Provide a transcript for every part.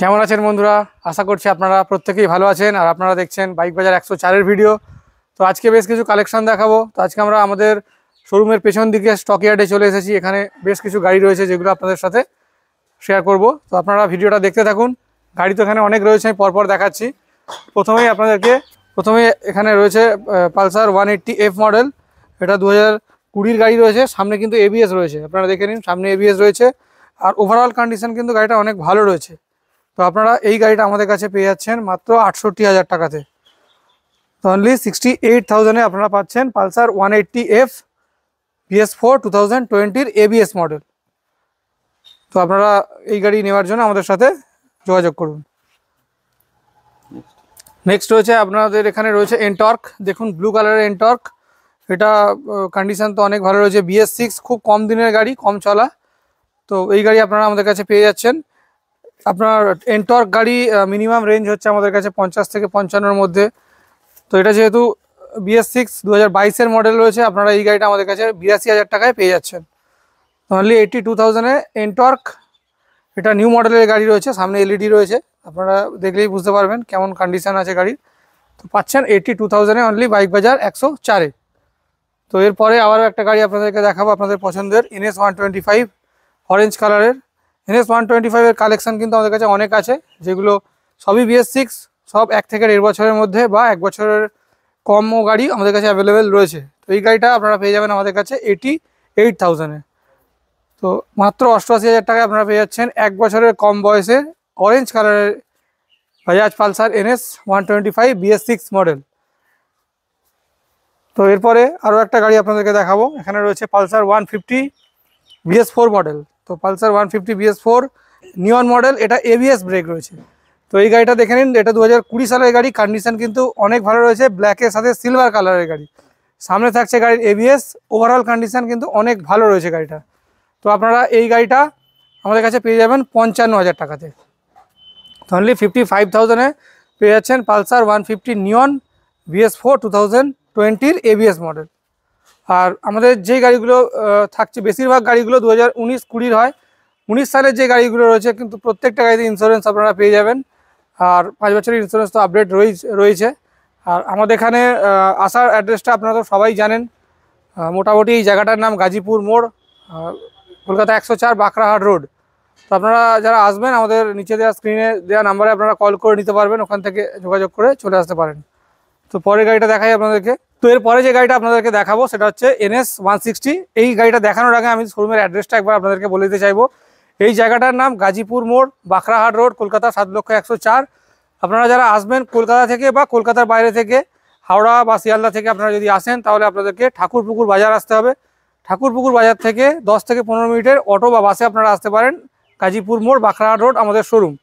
কেমন আছেন বন্ধুরা আশা করছি আপনারা প্রত্যেকেই ভালো আছেন আর আপনারা দেখছেন বাইক বাজার একশো চারের ভিডিও তো আজকে বেশ কিছু কালেকশন দেখাবো তো আজকে আমরা আমাদের শোরুমের পেছন দিকে স্টক ইয়ার্ডে চলে এসেছি এখানে বেশ কিছু গাড়ি রয়েছে যেগুলো আপনাদের সাথে শেয়ার করব তো আপনারা ভিডিওটা দেখতে থাকুন গাড়ি তো এখানে অনেক রয়েছে আমি পরপর দেখাচ্ছি প্রথমেই আপনাদেরকে প্রথমে এখানে রয়েছে Pulsar one eighty F model এটা দু হাজার কুড়ির গাড়ি রয়েছে সামনে কিন্তু এবিএস রয়েছে আপনারা দেখে নিন সামনে এবিএস রয়েছে আর ওভারঅল কন্ডিশন কিন্তু গাড়িটা অনেক ভালো রয়েছে তো আপনারা এই গাড়িটা আমাদের কাছে পেয়ে যাচ্ছেন মাত্র আটষট্টি হাজার টাকাতে তো অনলি সিক্সটি এইট থাউজেন্ডে আপনারা পাচ্ছেন Pulsar one eighty F BS four two thousand টোয়েন্টির এবিএস মডেল তো আপনারা এই গাড়ি নেওয়ার জন্য আমাদের সাথে যোগাযোগ করুন নেক্সট রয়েছে আপনাদের এখানে রয়েছে এনটর্ক দেখুন ব্লু কালারের এনটর্ক এটা কন্ডিশান তো অনেক ভালো রয়েছে বিএস সিক্স খুব কম দিনের গাড়ি কম চলা তো এই গাড়ি আপনারা আমাদের কাছে পেয়ে যাচ্ছেন আপনার এনটর্ক গাড়ি মিনিমাম রেঞ্জ হচ্ছে আমাদের কাছে পঞ্চাশ থেকে পঞ্চান্নর মধ্যে তো এটা যেহেতু বিএস সিক্স দু হাজার বাইশের মডেল রয়েছে আপনারা এই গাড়িটা আমাদের কাছে বিরাশি হাজার টাকায় পেয়ে যাচ্ছেন অনলি এইটটি টু থাউজেন্ডে এনটর্ক এটা নিউ মডেলের গাড়ি রয়েছে সামনে এলইডি e রয়েছে আপনারা দেখলেই বুঝতে পারবেন কেমন কন্ডিশান আছে গাড়ির তো পাচ্ছেন এইটটি টু থাউজেন্ডে অনলি বাইক বাজার একশো চারে তো এরপরে আবারও একটা গাড়ি আপনাদেরকে দেখাবো আপনাদের পছন্দের NS one twenty five orange কালারের এনএস ওয়ান টোয়েন্টি ফাইভের কালেকশান কিন্তু আমাদের কাছে অনেক আছে যেগুলো সবই বিএস সিক্স সব এক থেকে দেড় বছরের মধ্যে বা এক বছরের কম গাড়ি আমাদের কাছে অ্যাভেলেবেল রয়েছে তো এই গাড়িটা আপনারা পেয়ে যাবেন আমাদের কাছে এইটি এইট থাউজেন্ডে তো মাত্র অষ্টআশি হাজার টাকায় আপনারা পেয়ে যাচ্ছেন এক বছরের কম বয়সের অরেঞ্জ কালারের Bajaj Pulsar NS one twenty five BS six model তো এরপরে আরও একটা গাড়ি আপনাদেরকে দেখাবো এখানে রয়েছে Pulsar one fifty BS four model তো Pulsar one fifty BS four neon model এটা এবিএস ব্রেক রয়েছে তো এই গাড়িটা দেখে নিন এটা দু সালের গাড়ি কন্ডিশন কিন্তু অনেক ভালো রয়েছে ব্ল্যাকের সাথে সিলভার কালারের গাড়ি সামনে থাকছে গাড়ির এবিএস ওভারঅল কন্ডিশন কিন্তু অনেক ভালো রয়েছে গাড়িটা তো আপনারা এই গাড়িটা আমাদের কাছে পেয়ে যাবেন পঞ্চান্ন হাজার টাকাতে অনলি ফিফটি ফাইভ থাউজেন্ডে পেয়ে যাচ্ছেন Pulsar one fifty neon BS four two thousand টোয়েন্টির এবিএস মডেল আর আমাদের যে গাড়িগুলো থাকছে বেশিরভাগ গাড়িগুলো দু হাজার উনিশ কুড়ির হয় উনিশ সালের যে গাড়িগুলো রয়েছে কিন্তু প্রত্যেকটা গাড়িতে ইন্স্যুরেন্স আপনারা পেয়ে যাবেন আর পাঁচ বছরের ইন্স্যুরেন্স তো আপডেট রয়েছে আর আমাদের এখানে আসার অ্যাড্রেসটা আপনারা তো সবাই জানেন মোটামুটি এই জায়গাটার নাম গাজীপুর মোড় কলকাতা একশো চার বাঁকড়াহাট রোড তো আপনারা যারা আসবেন আমাদের নিচে দেওয়া স্ক্রিনে দেওয়া নাম্বারে আপনারা কল করে নিতে পারবেন ওখান থেকে যোগাযোগ করে চলে আসতে পারেন তো পরের গাড়িটা দেখাই আপনাদেরকে তো এরপরে যে গাড়িটা আপনাদেরকে দেখাবো সেটা হচ্ছে এনএস ওয়ান এই গাড়িটা দেখানোর আগে আমি শোরুমের অ্যাড্রেসটা একবার আপনাদেরকে বলে দিতে চাইবো এই জায়গাটার নাম গাজীপুর মোড় বাঁকড়াহাট রোড কলকাতা সাত লক্ষ একশো চার আপনারা যারা আসবেন কলকাতা থেকে বা কলকাতার বাইরে থেকে হাওড়া বা শিয়ালদা থেকে আপনারা যদি আসেন তাহলে আপনাদেরকে ঠাকুরপুকুর বাজার আসতে হবে ঠাকুরপুকুর বাজার থেকে দশ থেকে পনেরো মিনিটের অটো বা বাসে আপনারা আসতে পারেন গাজীপুর মোড় বাঁকড়াহাট রোড আমাদের শোরুম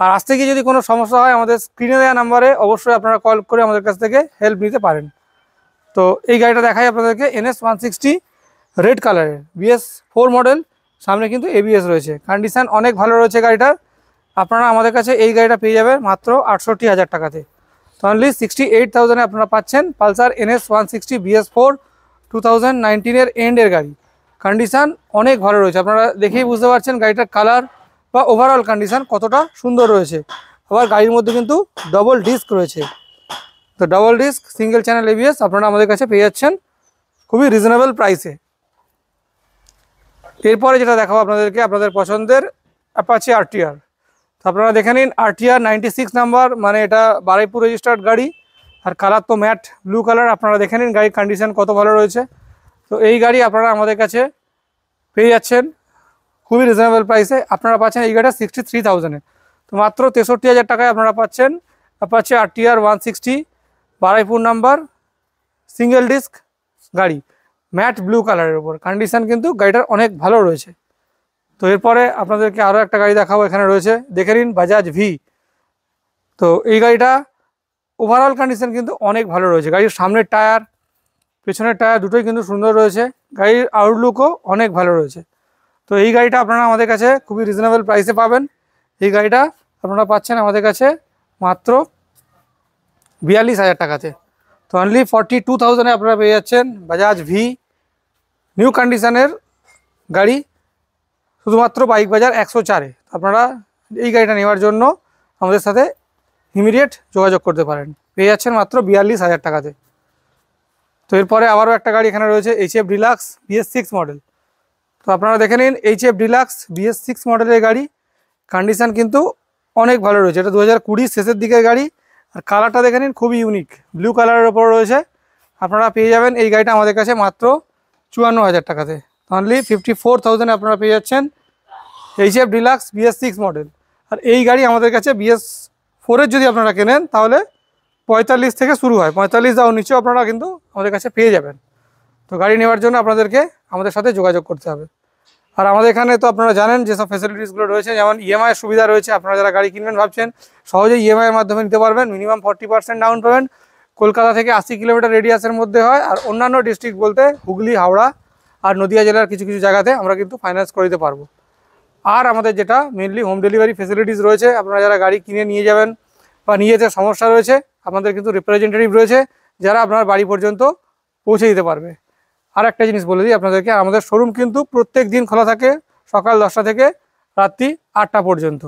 আর আজ থেকে যদি কোনো সমস্যা হয় আমাদের স্ক্রিনে দেওয়া নাম্বারে অবশ্যই আপনারা কল করে আমাদের কাছ থেকে হেল্প নিতে পারেন তো এই গাড়িটা দেখাই আপনাদেরকে এনএস ওয়ান সিক্সটি রেড কালারের বিএস ফোর মডেল সামনে কিন্তু এবিএস রয়েছে কন্ডিশান অনেক ভালো রয়েছে গাড়িটার আপনারা আমাদের কাছে এই গাড়িটা পেয়ে যাবেন মাত্র আটষট্টি হাজার টাকাতে তো অনলি সিক্সটি এইট থাউজেন্ডে আপনারা পাচ্ছেন Pulsar NS one sixty BS four two thousand নাইনটিনের এন্ডের গাড়ি কন্ডিশান অনেক ভালো রয়েছে আপনারা দেখেই বুঝতে পারছেন গাড়িটার কালার বা ওভারঅল কন্ডিশন কতটা সুন্দর রয়েছে আবার গাড়ির মধ্যে কিন্তু ডবল ডিস্ক রয়েছে তো double disc single channel ABS আপনারা আমাদের কাছে পেয়ে যাচ্ছেন খুবই রিজনেবল প্রাইসে এরপরে যেটা দেখাবো আপনাদেরকে আপনাদের পছন্দের অ্যাপাচি আরটিআর তো আপনারা দেখে নিন আরটিআর নাইনটি সিক্স নাম্বার মানে এটা বারাইপুর রেজিস্টার্ড গাড়ি আর কালার তো ম্যাট ব্লু কালার আপনারা দেখে নিন গাড়ির কন্ডিশান কত ভালো রয়েছে তো এই গাড়ি আপনারা আমাদের কাছে পেয়ে যাচ্ছেন খুবই রিজনেবল প্রাইসে আপনারা পাচ্ছেন এই গাড়িটা সিক্সটি থ্রি থাউজেন্ডে তো মাত্র তেষট্টি হাজার টাকায় আপনারা পাচ্ছেন পাচ্ছে R T R one sixty Baruipur number single disc গাড়ি ম্যাট ব্লু কালারের উপর কন্ডিশান কিন্তু গাড়িটার অনেক ভালো রয়েছে তো এরপরে আপনাদেরকে আরও একটা গাড়ি দেখাবো এখানে রয়েছে দেখে নিন বাজাজ ভি তো এই গাড়িটা ওভারঅল কন্ডিশান কিন্তু অনেক ভালো রয়েছে গাড়ির সামনের টায়ার পেছনের টায়ার দুটোই কিন্তু সুন্দর রয়েছে গাড়ির আউটলুকও অনেক ভালো রয়েছে তো এই গাড়িটা আপনারা আমাদের কাছে খুবই রিজনেবল প্রাইসে পাবেন এই গাড়িটা আপনারা পাচ্ছেন আমাদের কাছে মাত্র বিয়াল্লিশ হাজার টাকাতে তো অনলি ফর্টি টু থাউজেন্ডে আপনারা পেয়ে যাচ্ছেন বাজাজ ভি নিউ কন্ডিশনের গাড়ি শুধুমাত্র বাইক বাজার একশো চারে আপনারা এই গাড়িটা নেওয়ার জন্য আমাদের সাথে ইমিডিয়েট যোগাযোগ করতে পারেন পেয়ে যাচ্ছেন মাত্র বিয়াল্লিশ হাজার টাকাতে তো এরপরে আবারও একটা গাড়ি এখানে রয়েছে H F Deluxe BS six model তো আপনারা দেখে নিন H F Deluxe BS six মডেলের গাড়ি কন্ডিশান কিন্তু অনেক ভালো রয়েছে এটা দু হাজার শেষের দিকের গাড়ি আর কালারটা দেখে নিন খুবই ইউনিক ব্লু কালারের ওপর রয়েছে আপনারা পেয়ে যাবেন এই গাড়িটা আমাদের কাছে মাত্র চুয়ান্ন হাজার টাকাতে অনলি ফিফটি ফোর থাউজেন্ড আপনারা পেয়ে যাচ্ছেন H F Deluxe BS six model আর এই গাড়ি আমাদের কাছে বিএস ফোরের যদি আপনারা কেনেন তাহলে পঁয়তাল্লিশ থেকে শুরু হয় পঁয়তাল্লিশ দাও নিচেও আপনারা কিন্তু আমাদের কাছে পেয়ে যাবেন তো গাড়ি নেওয়ার জন্য আপনাদেরকে আমাদের সাথে যোগাযোগ করতে হবে আর আমাদের এখানে তো আপনারা জানেন যেসব ফেসিলিটিসগুলো রয়েছে যেমন ইএমআই e সুবিধা রয়েছে আপনারা যারা গাড়ি কিনবেন ভাবছেন সহজে ইএমআইয়ের e মাধ্যমে নিতে পারবেন minimum forty percent down payment Kolkata থেকে আশি কিলোমিটার রেডিয়াসের মধ্যে হয় আর অন্যান্য ডিস্ট্রিক্ট বলতে হুগলি হাওড়া আর নদিয়া জেলার কিছু কিছু জায়গাতে আমরা কিন্তু ফাইন্যান্স করে দিতে পারবো আর আমাদের যেটা মেনলি হোম ডেলিভারি ফেসিলিটিস রয়েছে আপনারা যারা গাড়ি কিনে নিয়ে যাবেন বা নিয়ে যেতে সমস্যা রয়েছে আপনাদের কিন্তু রিপ্রেজেন্টেটিভ রয়েছে যারা আপনার বাড়ি পর্যন্ত পৌঁছে দিতে পারবে আর একটা জিনিস বলে দিই আপনাদেরকে আমাদের শোরুম কিন্তু প্রত্যেক দিন খোলা থাকে সকাল দশটা থেকে রাত্রি আটটা পর্যন্ত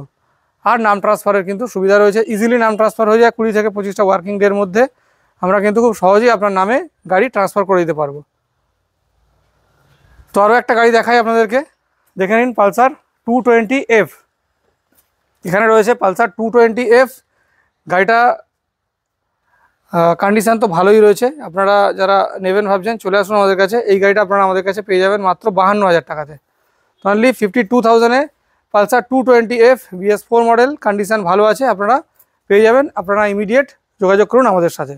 আর নাম ট্রান্সফারের কিন্তু সুবিধা রয়েছে ইজিলি নাম ট্রান্সফার হয়ে যায় কুড়ি থেকে পঁচিশটা ওয়ার্কিং ডের মধ্যে আমরা কিন্তু খুব সহজেই আপনার নামে গাড়ি ট্রান্সফার করে দিতে পারবো তো আরও একটা গাড়ি দেখাই আপনাদেরকে দেখে নিন পালসার টু টোয়েন্টি এফ এখানে রয়েছে পালসার টু টোয়েন্টি এফ গাড়িটা কন্ডিশান তো ভালোই রয়েছে আপনারা যারা নেবেন ভাবছেন চলে আসুন আমাদের কাছে এই গাড়িটা আপনারা আমাদের কাছে পেয়ে যাবেন মাত্র বাহান্ন হাজার টাকাতে অনলি ফিফটি টু থাউজেন্ডে Pulsar two twenty F BS four model condition ভালো আছে আপনারা পেয়ে যাবেন আপনারা ইমিডিয়েট যোগাযোগ করুন আমাদের সাথে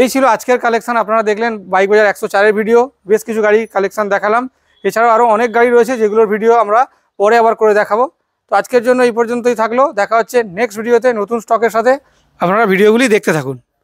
এই ছিল আজকের কালেকশান আপনারা দেখলেন বাইক বাজার একশো চারের ভিডিও বেশ কিছু গাড়ি কালেকশান দেখালাম এছাড়াও আরও অনেক গাড়ি রয়েছে যেগুলোর ভিডিও আমরা পরে আবার করে দেখাবো তো আজকের জন্য এই পর্যন্তই থাকলো দেখা হচ্ছে নেক্সট ভিডিওতে নতুন স্টকের সাথে আপনারা ভিডিওগুলি দেখতে থাকুন